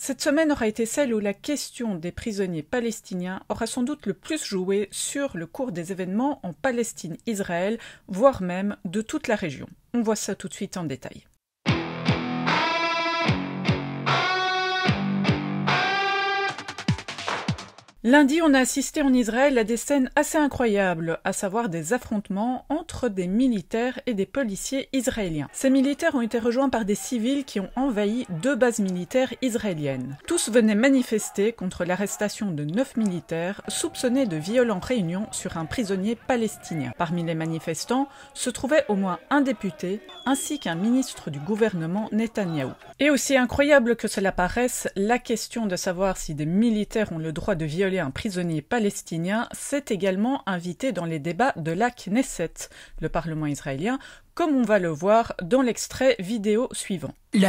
Cette semaine aura été celle où la question des prisonniers palestiniens aura sans doute le plus joué sur le cours des événements en Palestine-Israël, voire même de toute la région. On voit ça tout de suite en détail. Lundi, on a assisté en Israël à des scènes assez incroyables, à savoir des affrontements entre des militaires et des policiers israéliens. Ces militaires ont été rejoints par des civils qui ont envahi deux bases militaires israéliennes. Tous venaient manifester contre l'arrestation de neuf militaires soupçonnés de en réunions sur un prisonnier palestinien. Parmi les manifestants se trouvait au moins un député ainsi qu'un ministre du gouvernement Netanyahou. Et aussi incroyable que cela paraisse, la question de savoir si des militaires ont le droit de un prisonnier palestinien s'est également invité dans les débats de la Knesset, le Parlement israélien, comme on va le voir dans l'extrait vidéo suivant. Au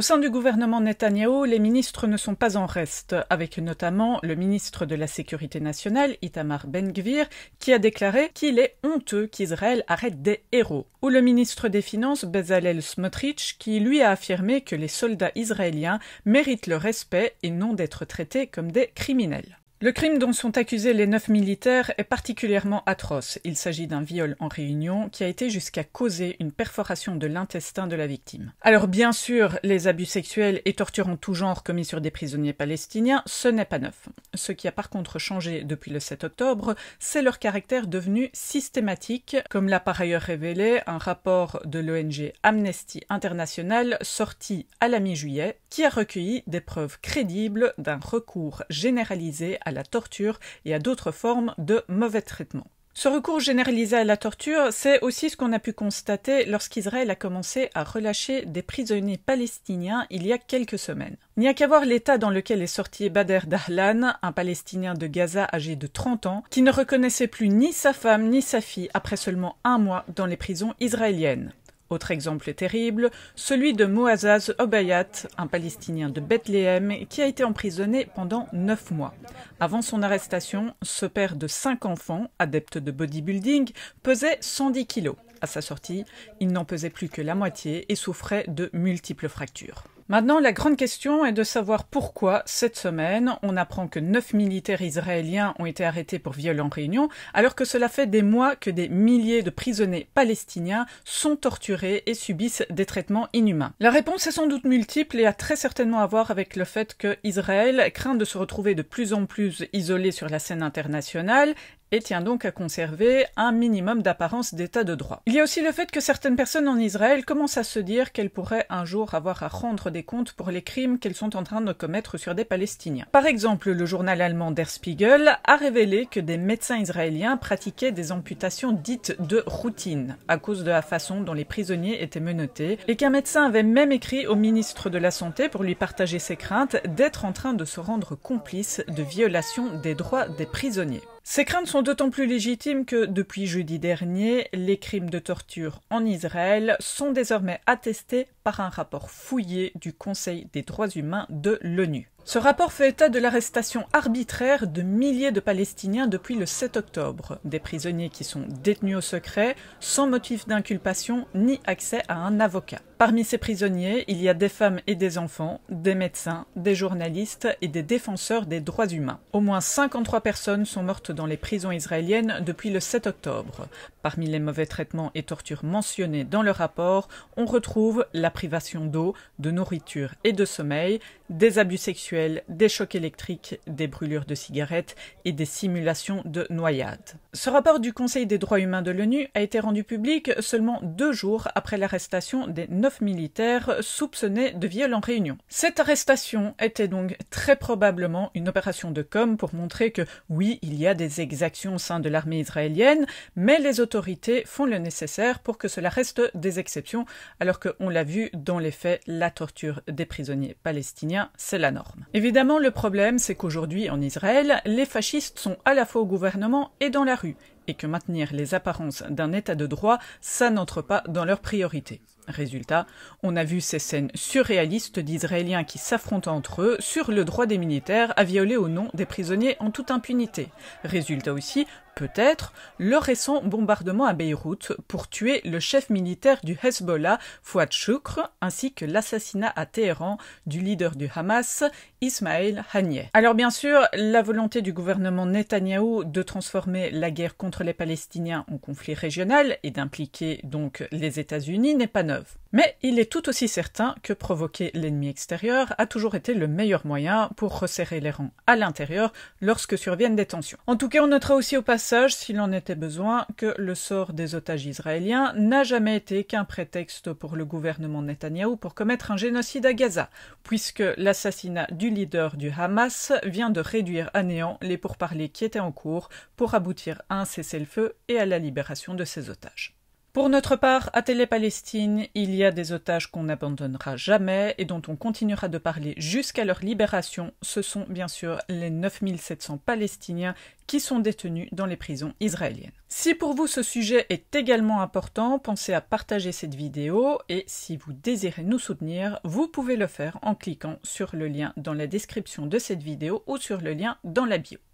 sein du gouvernement Netanyahou, les ministres ne sont pas en reste, avec notamment le ministre de la Sécurité nationale, Itamar Ben-Gvir, qui a déclaré qu'il est honteux qu'Israël arrête des héros, ou le ministre des Finances, Bezalel Smotrich, qui lui a affirmé que les soldats israéliens méritent le respect et non d'être traités comme des criminels. Le crime dont sont accusés les neuf militaires est particulièrement atroce. Il s'agit d'un viol en réunion qui a été jusqu'à causer une perforation de l'intestin de la victime. Alors bien sûr, les abus sexuels et tortures en tout genre commis sur des prisonniers palestiniens, ce n'est pas neuf. Ce qui a par contre changé depuis le 7 octobre, c'est leur caractère devenu systématique, comme l'a par ailleurs révélé un rapport de l'ONG Amnesty International sorti à la mi-juillet, qui a recueilli des preuves crédibles d'un recours généralisé à la torture et à d'autres formes de mauvais traitements. Ce recours généralisé à la torture, c'est aussi ce qu'on a pu constater lorsqu'Israël a commencé à relâcher des prisonniers palestiniens il y a quelques semaines. Il n'y a qu'à voir l'état dans lequel est sorti Bader Dahlan, un Palestinien de Gaza âgé de 30 ans, qui ne reconnaissait plus ni sa femme ni sa fille après seulement un mois dans les prisons israéliennes. Autre exemple terrible, celui de Moazaz Obayat, un Palestinien de Bethléem qui a été emprisonné pendant 9 mois. Avant son arrestation, ce père de cinq enfants, adepte de bodybuilding, pesait 110 kilos. À sa sortie, il n'en pesait plus que la moitié et souffrait de multiples fractures. Maintenant, la grande question est de savoir pourquoi, cette semaine, on apprend que neuf militaires israéliens ont été arrêtés pour viol en réunion, alors que cela fait des mois que des milliers de prisonniers palestiniens sont torturés et subissent des traitements inhumains. La réponse est sans doute multiple et a très certainement à voir avec le fait que Israël craint de se retrouver de plus en plus isolé sur la scène internationale et tient donc à conserver un minimum d'apparence d'état de droit. Il y a aussi le fait que certaines personnes en Israël commencent à se dire qu'elles pourraient un jour avoir à rendre des comptes pour les crimes qu'elles sont en train de commettre sur des Palestiniens. Par exemple, le journal allemand Der Spiegel a révélé que des médecins israéliens pratiquaient des amputations dites de routine à cause de la façon dont les prisonniers étaient menottés et qu'un médecin avait même écrit au ministre de la Santé pour lui partager ses craintes d'être en train de se rendre complice de violations des droits des prisonniers. Ces craintes sont d'autant plus légitimes que, depuis jeudi dernier, les crimes de torture en Israël sont désormais attestés par un rapport fouillé du Conseil des droits humains de l'ONU. Ce rapport fait état de l'arrestation arbitraire de milliers de Palestiniens depuis le 7 octobre, des prisonniers qui sont détenus au secret, sans motif d'inculpation ni accès à un avocat. Parmi ces prisonniers, il y a des femmes et des enfants, des médecins, des journalistes et des défenseurs des droits humains. Au moins 53 personnes sont mortes dans les prisons israéliennes depuis le 7 octobre. Parmi les mauvais traitements et tortures mentionnés dans le rapport, on retrouve la privation d'eau, de nourriture et de sommeil, des abus sexuels, des chocs électriques, des brûlures de cigarettes et des simulations de noyades. Ce rapport du Conseil des droits humains de l'ONU a été rendu public seulement deux jours après l'arrestation des neuf militaires soupçonnés de viol en réunion. Cette arrestation était donc très probablement une opération de com pour montrer que oui, il y a des exactions au sein de l'armée israélienne, mais les autorités font le nécessaire pour que cela reste des exceptions, alors qu'on l'a vu dans les faits la torture des prisonniers palestiniens, c'est la norme. Évidemment, le problème, c'est qu'aujourd'hui en Israël, les fascistes sont à la fois au gouvernement et dans la rue, et que maintenir les apparences d'un état de droit, ça n'entre pas dans leurs priorités. Résultat, on a vu ces scènes surréalistes d'Israéliens qui s'affrontent entre eux sur le droit des militaires à violer au nom des prisonniers en toute impunité. Résultat aussi, peut-être, le récent bombardement à Beyrouth pour tuer le chef militaire du Hezbollah, Fouad Choukr, ainsi que l'assassinat à Téhéran du leader du Hamas, Ismaël Haniyeh. Alors bien sûr, la volonté du gouvernement Netanyahou de transformer la guerre contre les Palestiniens en conflit régional et d'impliquer donc les États-Unis n'est pas neuve. Mais il est tout aussi certain que provoquer l'ennemi extérieur a toujours été le meilleur moyen pour resserrer les rangs à l'intérieur lorsque surviennent des tensions. En tout cas, on notera aussi au passage, s'il en était besoin, que le sort des otages israéliens n'a jamais été qu'un prétexte pour le gouvernement Netanyahou pour commettre un génocide à Gaza, puisque l'assassinat du leader du Hamas vient de réduire à néant les pourparlers qui étaient en cours pour aboutir à un cessez-le-feu et à la libération de ses otages. Pour notre part, à Télé-Palestine, il y a des otages qu'on n'abandonnera jamais et dont on continuera de parler jusqu'à leur libération. Ce sont bien sûr les 9700 Palestiniens qui sont détenus dans les prisons israéliennes. Si pour vous ce sujet est également important, pensez à partager cette vidéo et si vous désirez nous soutenir, vous pouvez le faire en cliquant sur le lien dans la description de cette vidéo ou sur le lien dans la bio.